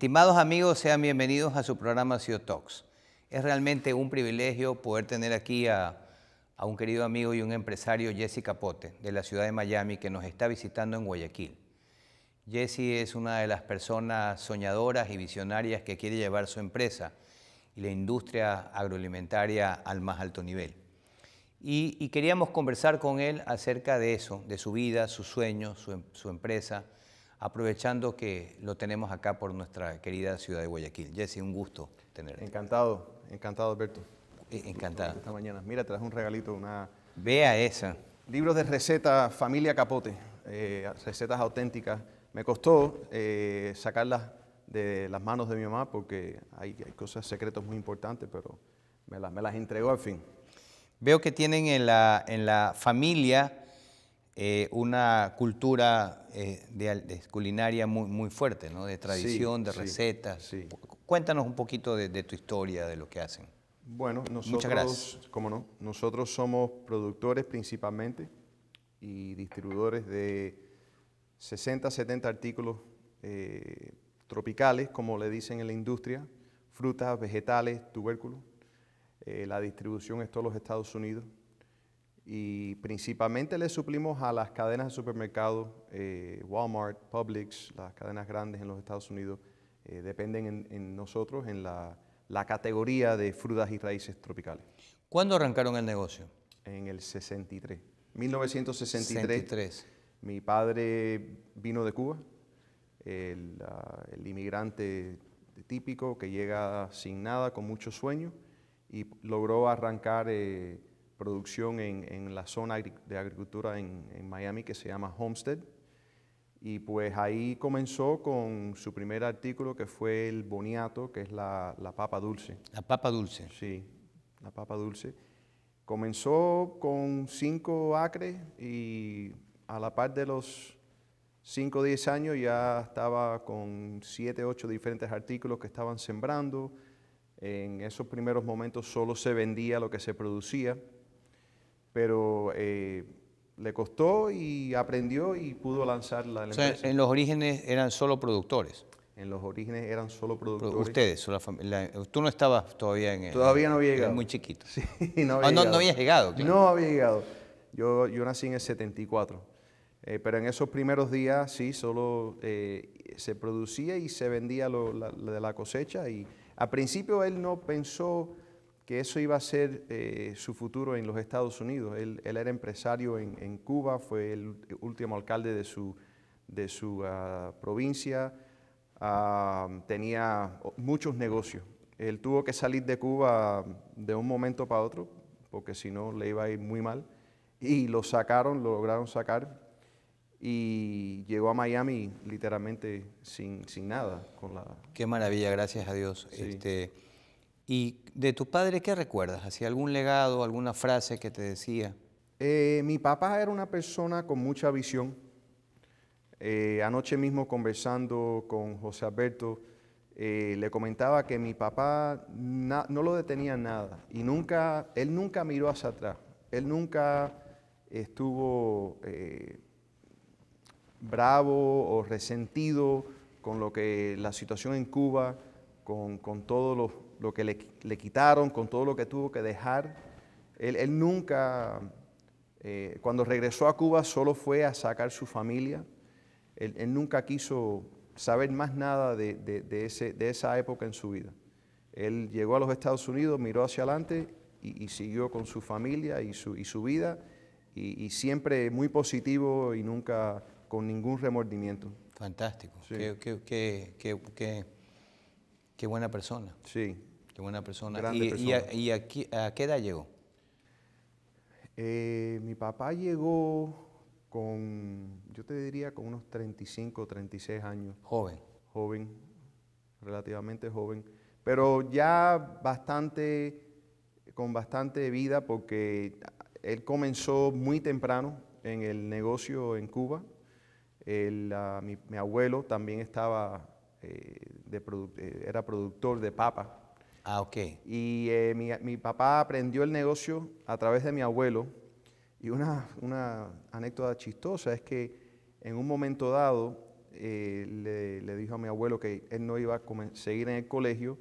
Estimados amigos, sean bienvenidos a su programa CEO Es realmente un privilegio poder tener aquí a, un querido amigo y un empresario, Jesse Capote, de la ciudad de Miami, que nos está visitando en Guayaquil. Jesse es una de las personas soñadoras y visionarias que quiere llevar su empresa y la industria agroalimentaria al más alto nivel. Y, queríamos conversar con él acerca de eso, de su vida, sus sueños, em, su empresa aprovechando que lo tenemos acá por nuestra querida ciudad de Guayaquil. Jesse, un gusto tenerte. Encantado, encantado, Alberto. E, encantado. Esta mañana. Mira, traes un regalito, una... Vea esa. Libros de recetas, familia capote, eh, recetas auténticas. Me costó eh, sacarlas de las manos de mi mamá porque hay, hay cosas, secretos muy importantes, pero me las, me las entregó al fin. Veo que tienen en la, en la familia eh, una cultura eh, de, culinaria muy, muy fuerte, ¿no? de tradición, de recetas. Cuéntanos un poquito de, tu historia, de lo que hacen. Bueno, nosotros, Muchas gracias. no, nosotros somos productores principalmente y distribuidores de 60, 70 artículos eh, tropicales, como le dicen en la industria, frutas, vegetales, tubérculos. la distribución es todos los Estados Unidos y principalmente le suplimos a las cadenas de supermercados, eh, Walmart, Publix, las cadenas grandes en los Estados Unidos, eh, dependen en, nosotros en la, categoría de frutas y raíces tropicales. ¿Cuándo arrancaron el negocio? En el 63, 1963. 63. Mi padre vino de Cuba, ah, el, inmigrante típico que llega sin nada, con mucho sueño, y logró arrancar... Eh, producción en, la zona de agricultura en, Miami que se llama Homestead. Y pues ahí comenzó con su primer artículo que fue el boniato, que es la, la papa dulce. La papa dulce. Sí, la papa dulce. Comenzó con cinco acres y a la par de los 5 o 10 años ya estaba con 7, 8 diferentes artículos que estaban sembrando. En esos primeros momentos solo se vendía lo que se producía pero eh, le costó y aprendió y pudo lanzar La o en los orígenes eran solo productores. En los orígenes eran solo productores. ustedes, tú no estabas todavía en... Todavía no había llegado. muy chiquito. Sí, no había ah, llegado. No, había llegado no había llegado. Yo, yo nací en el 74. Eh, pero en esos primeros días sí, solo eh, se producía y se vendía lo, de la cosecha. Y al principio él no pensó que eso iba a ser eh, su futuro en los Estados Unidos. Él, él era empresario en, en, Cuba, fue el último alcalde de su, de su ah, provincia, ah, tenía muchos negocios. Él tuvo que salir de Cuba de un momento para otro, porque si no le iba a ir muy mal. Y lo sacaron, lo lograron sacar, y llegó a Miami literalmente sin, sin nada. Con la... Qué maravilla, gracias a Dios. Este, ¿Y de tu padre qué recuerdas? ¿Hacía algún legado, alguna frase que te decía? Eh, mi papá era una persona con mucha visión. Eh, anoche mismo conversando con José Alberto, eh, le comentaba que mi papá no lo detenía nada y nunca, él nunca miró hacia atrás, él nunca estuvo bravo o resentido con lo que la situación en Cuba, con todos los lo que le, le quitaron, con todo lo que tuvo que dejar. Él, él nunca, eh, cuando regresó a Cuba, solo fue a sacar su familia. Él, nunca quiso saber más nada de, de, de, ese, de, esa época en su vida. Él llegó a los Estados Unidos, miró hacia adelante y, siguió con su familia y su, y su vida, y, siempre muy positivo y nunca con ningún remordimiento. Fantástico. Qué, qué, qué, qué, buena persona. Sí, buena persona. Grande ¿Y, aquí, a, qué edad llegó? Eh, mi papá llegó con, yo te diría, con unos 35, 36 años. Joven. Joven, relativamente joven, pero ya bastante, con bastante vida porque él comenzó muy temprano en el negocio en Cuba. mi, abuelo también estaba, eh, de eh, era productor de papa Ah, ok. Y eh, mi, papá aprendió el negocio a través de mi abuelo. Y una, una anécdota chistosa es que en un momento dado eh, le, dijo a mi abuelo que él no iba a seguir en el colegio,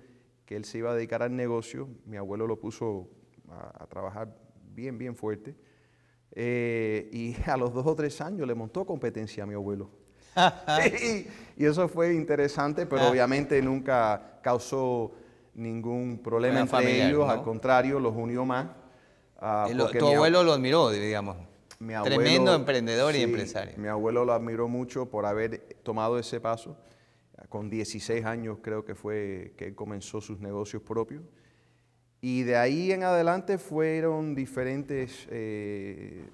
que él se iba a dedicar al negocio. Mi abuelo lo puso a, trabajar bien, bien fuerte. Eh, y a los dos o tres años le montó competencia a mi abuelo. y, y, eso fue interesante, pero ah. obviamente nunca causó ningún problema en entre familiar, al contrario, los unió más. Ah, eh, tu abuelo lo admiró, digamos. Mi abuelo, Tremendo emprendedor y empresario. Mi abuelo lo admiró mucho por haber tomado ese paso. Con 16 años creo que fue que comenzó sus negocios propios. Y de ahí en adelante fueron diferentes eh,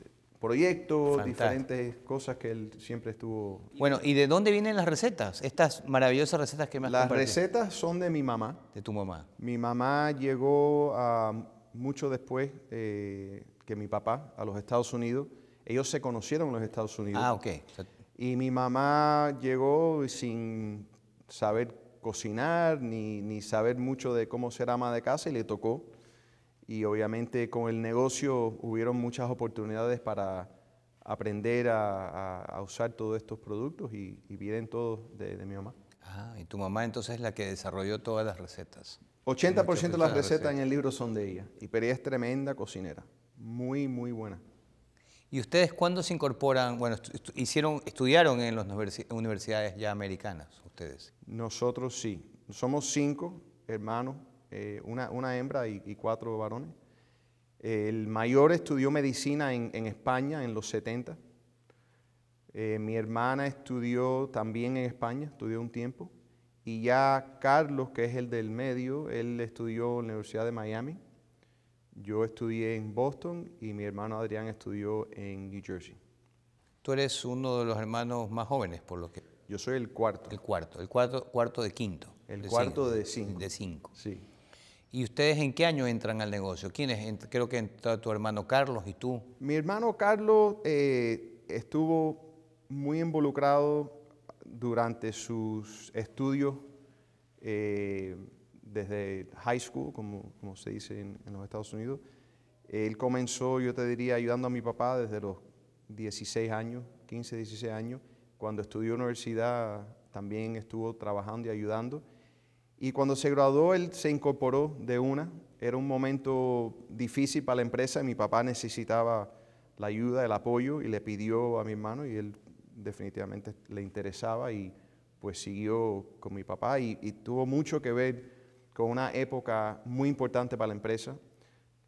proyectos, diferentes cosas que él siempre estuvo... Bueno, ¿y de dónde vienen las recetas? Estas maravillosas recetas que me has Las recetas son de mi mamá. De tu mamá. Mi mamá llegó ah, mucho después eh, que mi papá a los Estados Unidos. Ellos se conocieron en los Estados Unidos. Ah, ok. Y mi mamá llegó sin saber cocinar ni saber mucho de cómo ser ama de casa y le tocó y obviamente con el negocio hubieron muchas oportunidades para aprender a, usar todos estos productos y, vienen todos de, mi mamá. Ah, y tu mamá entonces es la que desarrolló todas las recetas. 80%, de las recetas, en el libro son de ella. Y Perea es tremenda cocinera, muy, muy buena. ¿Y ustedes cuándo se incorporan? Bueno, hicieron, estudiaron en las universidades ya americanas, ustedes. Nosotros sí. Somos cinco hermanos eh, una, una, hembra y, cuatro varones. El mayor estudió medicina en, en España en los 70. Eh, mi hermana estudió también en España, estudió un tiempo. Y ya Carlos, que es el del medio, él estudió en la Universidad de Miami. Yo estudié en Boston y mi hermano Adrián estudió en New Jersey. Tú eres uno de los hermanos más jóvenes, por lo que... Yo soy el cuarto. El cuarto, el cuarto, cuarto de quinto. El cuarto de cinco. De cinco. Sí. ¿Y ustedes en qué año entran al negocio? ¿Quiénes? Creo que tu hermano Carlos y tú. Mi hermano Carlos eh, estuvo muy involucrado durante sus estudios eh, desde high school, como, se dice en, en, los Estados Unidos. Él comenzó, yo te diría, ayudando a mi papá desde los 16 años, 15, 16 años. Cuando estudió universidad también estuvo trabajando y ayudando. Y cuando se graduó, él se incorporó de una. Era un momento difícil para la empresa. Mi papá necesitaba la ayuda, el apoyo, y le pidió a mi hermano, y él definitivamente le interesaba, y pues siguió con mi papá. Y, tuvo mucho que ver con una época muy importante para la empresa,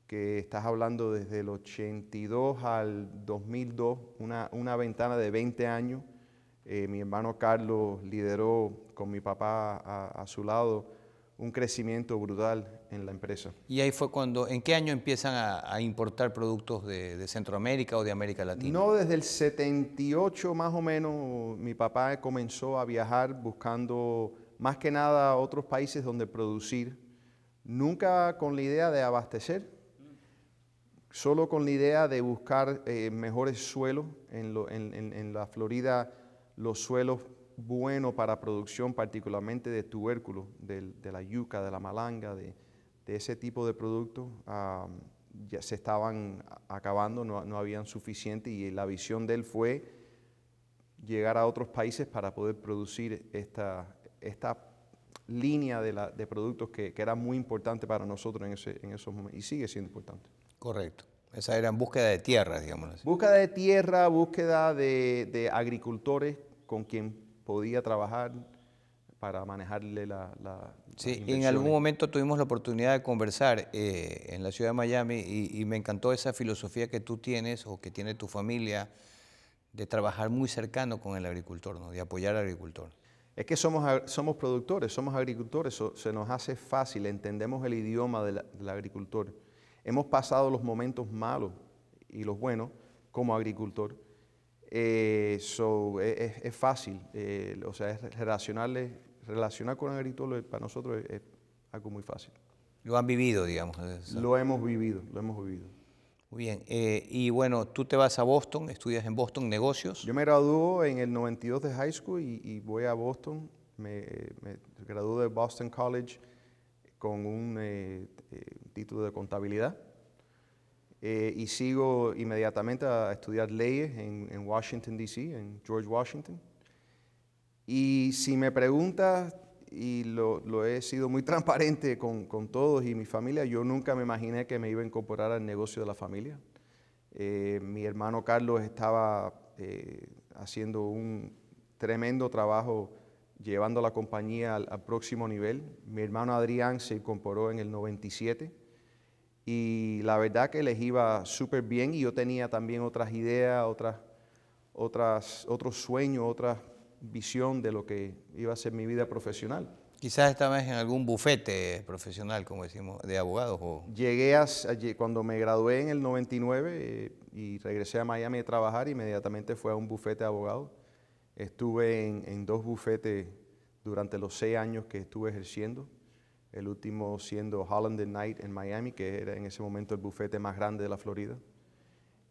que estás hablando desde el 82 al 2002, una, ventana de 20 años. Eh, mi hermano Carlos lideró con mi papá a, su lado, un crecimiento brutal en la empresa. ¿Y ahí fue cuando, en qué año empiezan a, importar productos de, Centroamérica o de América Latina? No, desde el 78 más o menos, mi papá comenzó a viajar buscando más que nada otros países donde producir, nunca con la idea de abastecer, solo con la idea de buscar eh, mejores suelos. En, en la Florida los suelos bueno para producción particularmente de tubérculo, de, la yuca, de la malanga, de, ese tipo de productos, ya se estaban acabando, no, no habían suficiente y la visión de él fue llegar a otros países para poder producir esta, esta línea de, productos que, era muy importante para nosotros en, ese, en esos momentos y sigue siendo importante. Correcto. Esa era en búsqueda de tierra, digamos. Así. Búsqueda de tierra, búsqueda de, de agricultores con quien podía trabajar para manejarle la... sí, en algún momento tuvimos la oportunidad de conversar eh, en la ciudad de Miami y, me encantó esa filosofía que tú tienes o que tiene tu familia de trabajar muy cercano con el agricultor, ¿no? de apoyar al agricultor. Es que somos, somos productores, somos agricultores, se nos hace fácil, entendemos el idioma del agricultor. Hemos pasado los momentos malos y los buenos como agricultor eh, so, e, e, es, fácil, eh, o sea, es relacionarle, relacionar con el agricultor para nosotros es, algo muy fácil. Lo han vivido, digamos. Lo hemos vivido, lo hemos vivido. Muy bien, eh, y bueno, tú te vas a Boston, estudias en Boston negocios. Yo me graduó en el 92 de high school y, voy a Boston, me, me de Boston College con un eh, título de contabilidad. Eh, y sigo inmediatamente a estudiar leyes en, Washington, D.C., en George Washington. Y si me preguntas, y lo, he sido muy transparente con, todos y mi familia, yo nunca me imaginé que me iba a incorporar al negocio de la familia. Eh, mi hermano Carlos estaba eh, haciendo un tremendo trabajo llevando la compañía al, al próximo nivel. Mi hermano Adrián se incorporó en el 97 y la verdad que les iba súper bien y yo tenía también otras ideas, otras, otras, otros sueños, otra visión de lo que iba a ser mi vida profesional. Quizás estabas en algún bufete profesional, como decimos, de abogados. Llegué a, cuando me gradué en el 99 eh, y regresé a Miami a trabajar, inmediatamente fue a un bufete de abogados. Estuve en, en dos bufetes durante los seis años que estuve ejerciendo el último siendo Holland Night en Miami, que era en ese momento el bufete más grande de la Florida.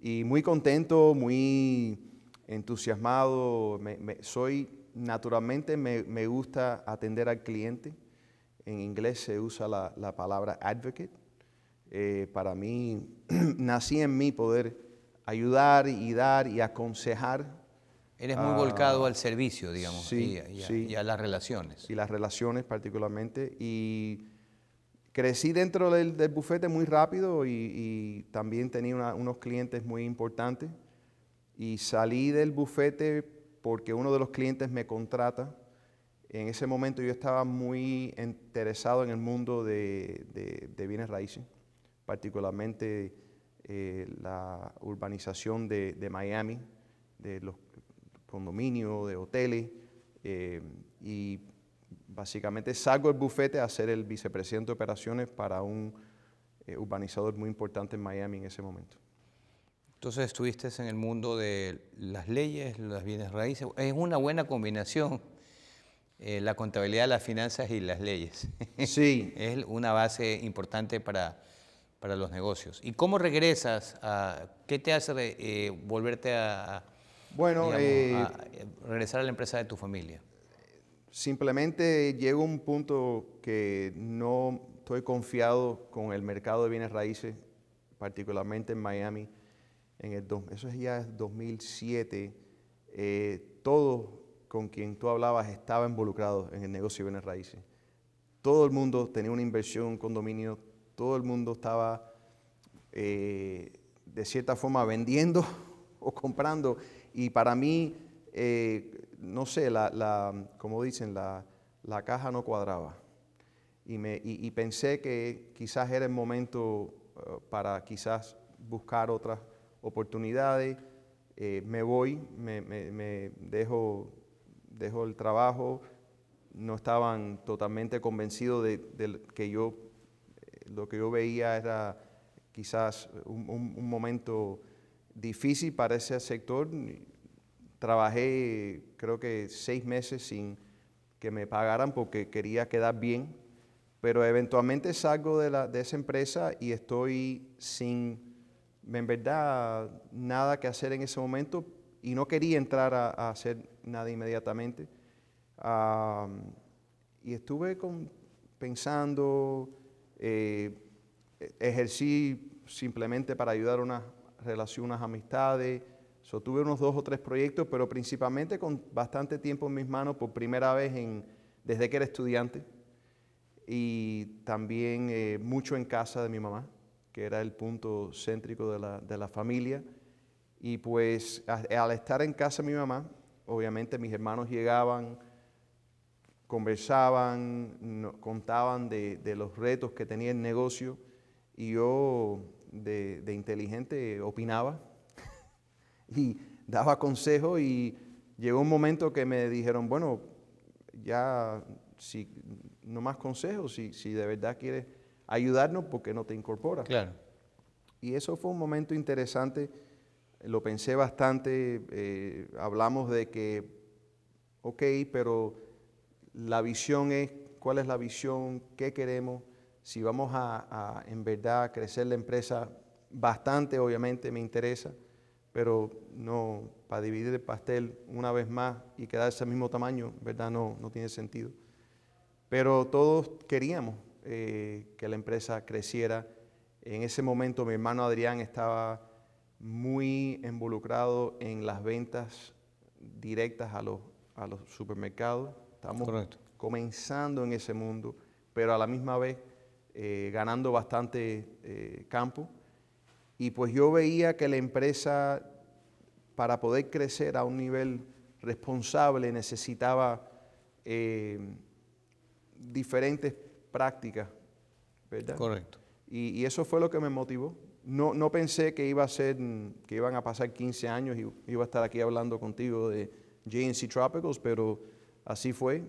Y muy contento, muy entusiasmado, soy, naturalmente me, gusta atender al cliente. En inglés se usa la, palabra advocate. Eh, para mí, nací en mí poder ayudar y dar y aconsejar Eres muy volcado al servicio, digamos, y, a, las relaciones. Y las relaciones particularmente. Y crecí dentro del, bufete muy rápido y, también tenía unos clientes muy importantes. Y salí del bufete porque uno de los clientes me contrata. En ese momento yo estaba muy interesado en el mundo de, de, bienes raíces, particularmente eh, la urbanización de, de Miami, de los condominio, de hoteles, eh, y básicamente salgo el bufete a ser el vicepresidente de operaciones para un eh, urbanizador muy importante en Miami en ese momento. Entonces estuviste en el mundo de las leyes, las bienes raíces. Es una buena combinación eh, la contabilidad, las finanzas y las leyes. Sí. es una base importante para, para los negocios. ¿Y cómo regresas? A, ¿Qué te hace volverte a, bueno, eh, eh, regresar a la empresa de tu familia. Simplemente llego a un punto que no estoy confiado con el mercado de bienes raíces, particularmente en Miami. En el, eso es ya 2007. Eh, todo con quien tú hablabas estaba involucrado en el negocio de bienes raíces. Todo el mundo tenía una inversión, un condominio, todo el mundo estaba de cierta forma vendiendo o comprando y para mí, eh, no sé, la, como dicen, la, caja no cuadraba. Y, me, pensé que quizás era el momento eh, para quizás buscar otras oportunidades. Eh, me voy, me, me, dejo, el trabajo. No estaban totalmente convencidos de, que yo, lo que yo veía era quizás un, un momento difícil para ese sector. Trabajé creo que seis meses sin que me pagaran porque quería quedar bien, pero eventualmente salgo de, la, de esa empresa y estoy sin, en verdad, nada que hacer en ese momento y no quería entrar a, hacer nada inmediatamente. y estuve pensando, eh, ejercí simplemente para ayudar a unas relaciones, amistades. tuve unos dos o tres proyectos, pero principalmente con bastante tiempo en mis manos por primera vez en, desde que era estudiante. Y también eh, mucho en casa de mi mamá, que era el punto céntrico de la, de la familia. Y pues al estar en casa de mi mamá, obviamente mis hermanos llegaban, conversaban, contaban de, de los retos que tenía el negocio. Y yo de, inteligente opinaba y daba consejo y llegó un momento que me dijeron, bueno, ya si no más consejos, si, si de verdad quieres ayudarnos, porque no te incorporas? Claro. Y eso fue un momento interesante, lo pensé bastante, eh, hablamos de que, ok, pero la visión es, ¿cuál es la visión? ¿Qué queremos? si vamos a, en verdad crecer la empresa bastante, obviamente me interesa, pero no para dividir el pastel una vez más y quedar ese mismo tamaño, ¿verdad? No, no tiene sentido. Pero todos queríamos eh, que la empresa creciera. En ese momento mi hermano Adrián estaba muy involucrado en las ventas directas a los, a los supermercados. Estamos comenzando en ese mundo, pero a la misma vez eh, ganando bastante eh, campo. Y pues yo veía que la empresa, para poder crecer a un nivel responsable, necesitaba eh, diferentes prácticas, ¿verdad? Correcto. Y, eso fue lo que me motivó. No, no pensé que iba a ser, que iban a pasar 15 años y iba a estar aquí hablando contigo de JNC Tropicals, pero así fue.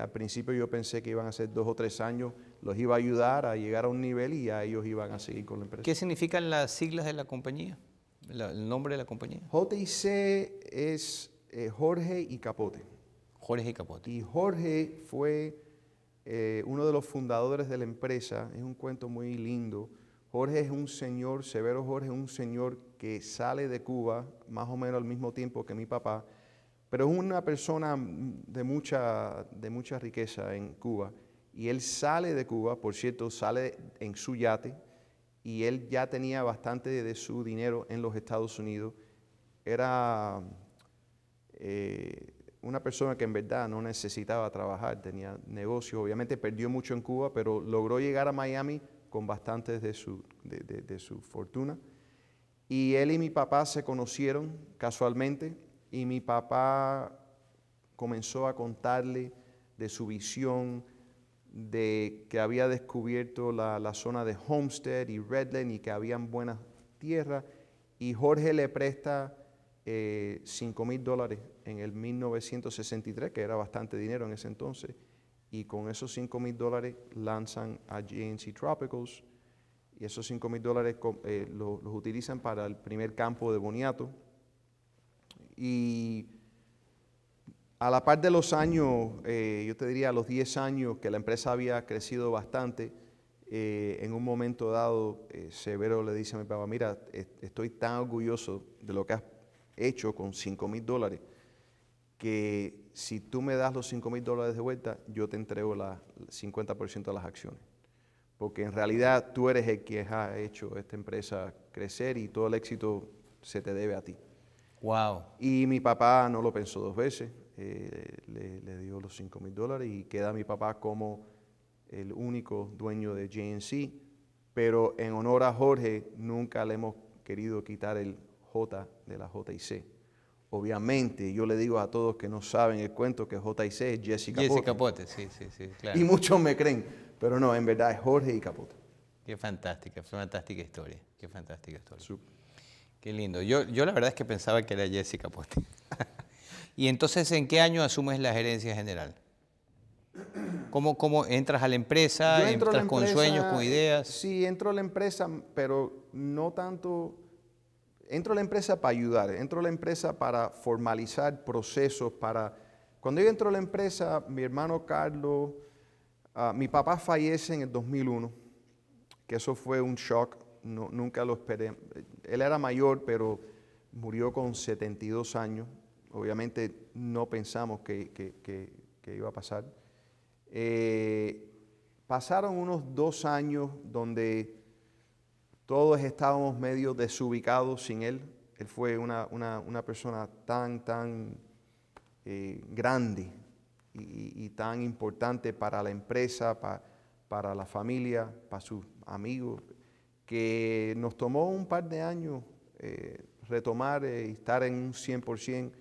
al principio yo pensé que iban a ser dos o tres años los iba a ayudar a llegar a un nivel y a ellos iban a seguir con la empresa. ¿Qué significan las siglas de la compañía? el nombre de la compañía. JIC es eh, Jorge y Capote. Jorge y Capote. Y Jorge fue eh, uno de los fundadores de la empresa. Es un cuento muy lindo. Jorge es un señor, Severo Jorge es un señor que sale de Cuba más o menos al mismo tiempo que mi papá, pero es una persona de mucha, de mucha riqueza en Cuba y él sale de Cuba, por cierto, sale en su yate y él ya tenía bastante de su dinero en los Estados Unidos. Era eh, una persona que en verdad no necesitaba trabajar, tenía negocios, obviamente perdió mucho en Cuba, pero logró llegar a Miami con bastante de su, de su fortuna. Y él y mi papá se conocieron casualmente y mi papá comenzó a contarle de su visión, de que había descubierto la, zona de Homestead y Redland y que habían buenas tierras. Y Jorge le presta eh, 5 mil dólares en el 1963, que era bastante dinero en ese entonces. Y con esos 5 mil dólares lanzan a GNC Tropicals. Y esos 5 mil dólares eh, los, los utilizan para el primer campo de Boniato. Y a la par de los años, eh, yo te diría a los 10 años que la empresa había crecido bastante, eh, en un momento dado eh, Severo le dice a mi papá, mira, estoy tan orgulloso de lo que has hecho con 5 mil dólares, que si tú me das los 5 mil dólares de vuelta, yo te entrego el 50% de las acciones. Porque en realidad tú eres el que ha hecho esta empresa crecer y todo el éxito se te debe a ti. Wow. Y mi papá no lo pensó dos veces. Eh, le, dio los 5 mil dólares y queda mi papá como el único dueño de JNC, pero en honor a Jorge nunca le hemos querido quitar el J de la JIC. Obviamente, yo le digo a todos que no saben el cuento que JIC es Jessica, Capote. Y muchos me creen, pero no, en verdad es Jorge y Capote. Qué fantástica, fantástica historia, qué fantástica historia. Qué lindo. Yo, yo la verdad es que pensaba que era Jessica Capote. Y entonces, ¿en qué año asumes la gerencia general? ¿Cómo, entras a la empresa? ¿Entras con sueños, con ideas? Eh, sí, entro a la empresa, pero no tanto... Entro a la empresa para ayudar, entro a la empresa para formalizar procesos, para... Cuando yo entro a la empresa, mi hermano Carlos, ah, mi papá fallece en el 2001, que eso fue un shock, no, nunca lo esperé. Él era mayor, pero murió con 72 años, Obviamente no pensamos que, iba a pasar. Eh, pasaron unos dos años donde todos estábamos medio desubicados sin él. Él fue una, persona tan, tan eh, grande y, tan importante para la empresa, para la familia, para sus amigos, que nos tomó un par de años eh, retomar y estar en un 100%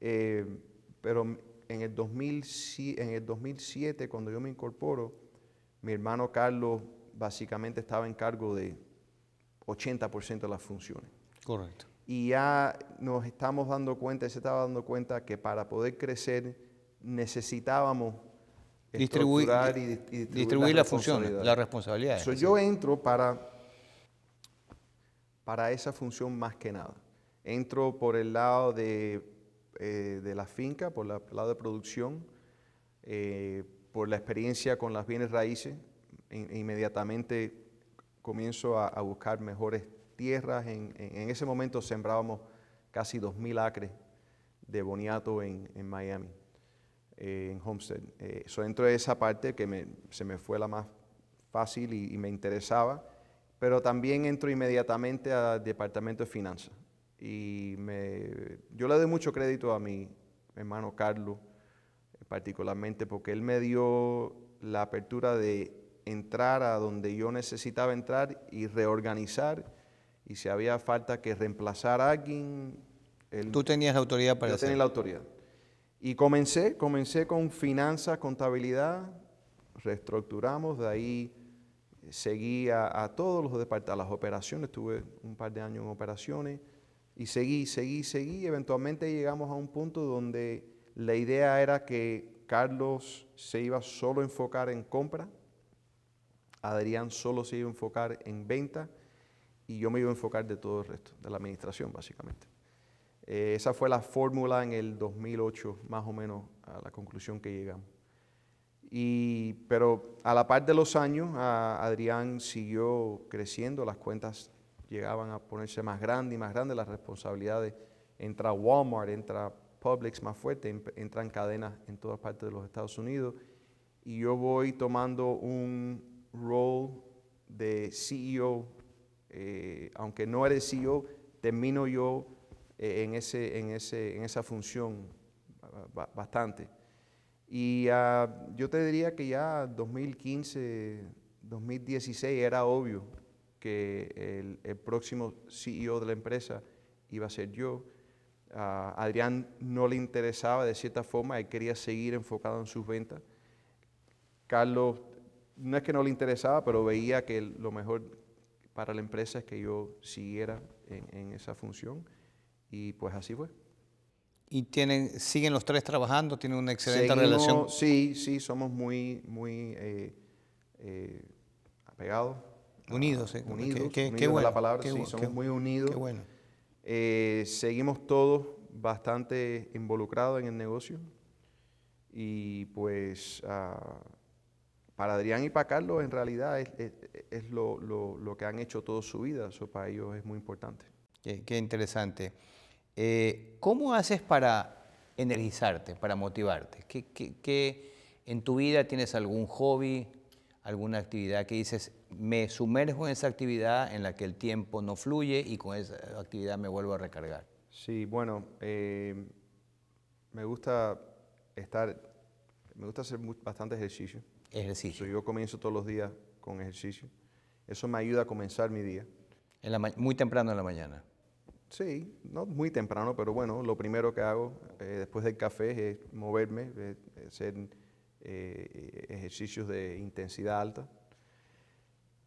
eh, pero en el, 2007, cuando yo me incorporo, mi hermano Carlos básicamente estaba en cargo de 80% de las funciones. Correcto. Y ya nos estamos dando cuenta, se estaba dando cuenta que para poder crecer necesitábamos distribuir, y, distribuir, las funciones la responsabilidad. yo entro para, para esa función más que nada. Entro por el lado de eh, de la finca, por el lado de producción, eh, por la experiencia con las bienes raíces. inmediatamente comienzo a, buscar mejores tierras. En, ese momento sembrábamos casi 2.000 acres de boniato en, Miami, eh, en Homestead. Eso dentro de esa parte que se me fue la más fácil y, y me interesaba, pero también entro inmediatamente al Departamento de Finanzas y me, yo le doy mucho crédito a mi hermano Carlos, eh, particularmente porque él me dio la apertura de entrar a donde yo necesitaba entrar y reorganizar. Y si había falta que reemplazar a alguien... Tú tenías autoridad para yo tenía la autoridad. Y comencé, comencé con finanzas, contabilidad, reestructuramos, de ahí eh, seguí a, todos los departamentos, las operaciones, tuve un par de años en operaciones, y seguí, seguí, seguí. Eventualmente llegamos a un punto donde la idea era que Carlos se iba solo a enfocar en compra, Adrián solo se iba a enfocar en venta y yo me iba a enfocar de todo el resto, de la administración básicamente. Eh, esa fue la fórmula en el 2008, más o menos, a la conclusión que llegamos. pero a la par de los años, Adrián siguió creciendo, las cuentas llegaban a ponerse más grandes y más grandes las responsabilidades. Entra Walmart, entra Publix más fuerte, entran cadenas en todas partes de los Estados Unidos. Y yo voy tomando un rol de CEO, eh, aunque no eres CEO, termino yo eh, en, ese, en, ese, en esa función bastante. Y ah, yo te diría que ya 2015, 2016 era obvio que el, próximo CEO de la empresa iba a ser yo. A Adrián no le interesaba de cierta forma, y quería seguir enfocado en sus ventas. Carlos, no es que no le interesaba, pero veía que lo mejor para la empresa es que yo siguiera en, esa función y pues así fue. ¿Y tienen, siguen los tres trabajando? ¿Tienen una excelente relación? Sí, sí, somos muy, muy eh, eh, apegados. Unidos, eh, unidos, qué, bueno, la palabra, sí, somos muy unidos. Qué bueno. Eh, seguimos todos bastante involucrados en el negocio y pues ah, para Adrián y para Carlos en realidad es, lo, que han hecho toda su vida, eso para ellos es muy importante. Qué, interesante. Eh, ¿Cómo haces para energizarte, para motivarte? qué en tu vida tienes algún hobby, alguna actividad que dices, me sumerjo en esa actividad en la que el tiempo no fluye y con esa actividad me vuelvo a recargar? Sí, bueno, eh, me gusta estar, me gusta hacer bastante ejercicio. Ejercicio. yo comienzo todos los días con ejercicio. Eso me ayuda a comenzar mi día. muy temprano en la mañana. Sí, no muy temprano, pero bueno, lo primero que hago eh, después del café es moverme, ser eh, ejercicios de intensidad alta.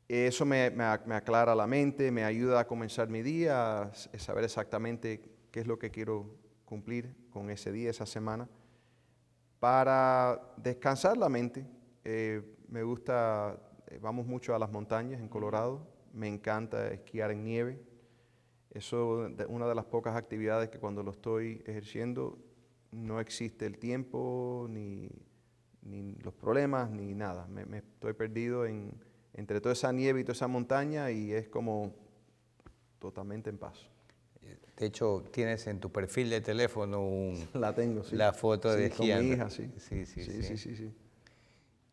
Eso me, aclara la mente, me ayuda a comenzar mi día, a saber exactamente qué es lo que quiero cumplir con ese día, esa semana. Para descansar la mente, eh, me gusta, eh, vamos mucho a las montañas en Colorado, me encanta esquiar en nieve. Eso es una de las pocas actividades que cuando lo estoy ejerciendo no existe el tiempo ni ni los problemas, ni nada. Me, estoy perdido en, entre toda esa nieve y toda esa montaña y es como totalmente en paz. De hecho, tienes en tu perfil de teléfono la tengo, la foto de con mi hija, sí. Sí, sí, sí.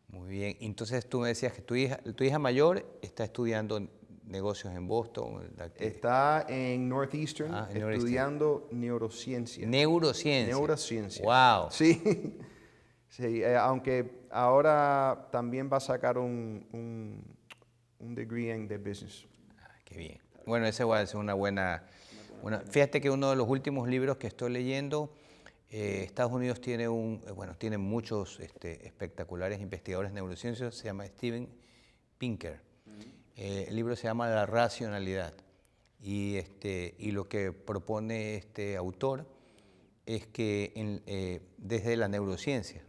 Muy bien. Entonces tú me decías que tu hija, tu hija mayor está estudiando negocios en Boston. Está ah, en Northeastern estudiando neurociencia. Neurociencia. Neurociencia. Wow. Sí. Sí, eh, aunque ahora también va a sacar un, un, degree en de business. Ah, qué bien. Bueno, ese va a ser una buena... fíjate que uno de los últimos libros que estoy leyendo, eh, Estados Unidos tiene un, eh, bueno, tiene muchos este, espectaculares investigadores en neurociencia, se llama Steven Pinker. el libro se llama La racionalidad y, este, y lo que propone este autor es que eh, desde la neurociencia,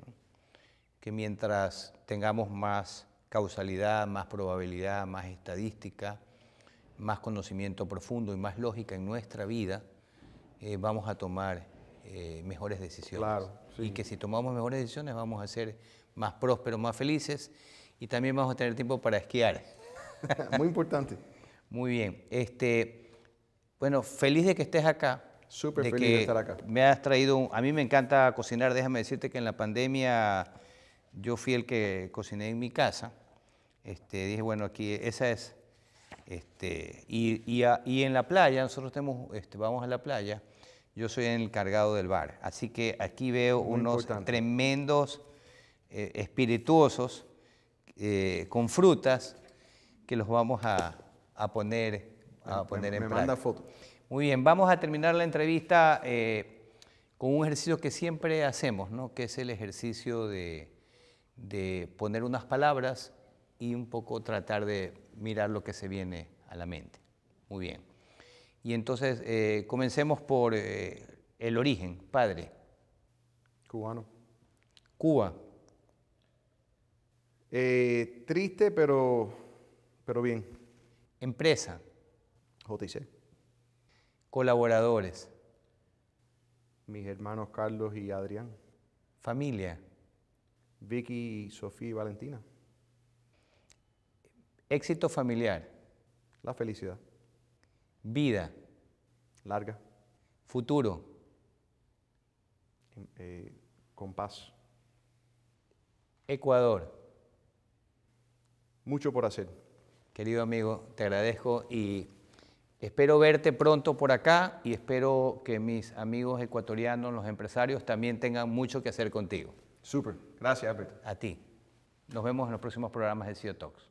que mientras tengamos más causalidad, más probabilidad, más estadística, más conocimiento profundo y más lógica en nuestra vida, eh, vamos a tomar eh, mejores decisiones. Y que si tomamos mejores decisiones vamos a ser más prósperos, más felices y también vamos a tener tiempo para esquiar. Muy importante. Muy bien. Este, bueno, feliz de que estés acá. Súper feliz de estar acá. Me has traído, a mí me encanta cocinar, déjame decirte que en la pandemia yo fui el que cociné en mi casa. Este, dije, bueno, aquí esa es. Este, y, en la playa, nosotros tenemos, este, vamos a la playa, yo soy el encargado del bar. Así que aquí veo unos tremendos eh, espirituosos eh, con frutas que los vamos a, poner, a poner en Me manda foto. Muy bien, vamos a terminar la entrevista eh, con un ejercicio que siempre hacemos, ¿no? que es el ejercicio de, poner unas palabras y un poco tratar de mirar lo que se viene a la mente. Muy bien. Y entonces eh, comencemos por eh, el origen, padre. Cubano. Cuba. triste, pero, pero bien. Empresa. JC colaboradores, mis hermanos Carlos y Adrián, familia, Vicky, Sofía y Valentina, éxito familiar, la felicidad, vida larga, futuro, eh, compás, Ecuador. Mucho por hacer. Querido amigo, te agradezco y Espero verte pronto por acá y espero que mis amigos ecuatorianos, los empresarios, también tengan mucho que hacer contigo. Súper, gracias Albert. A ti. Nos vemos en los próximos programas de CEO Talks.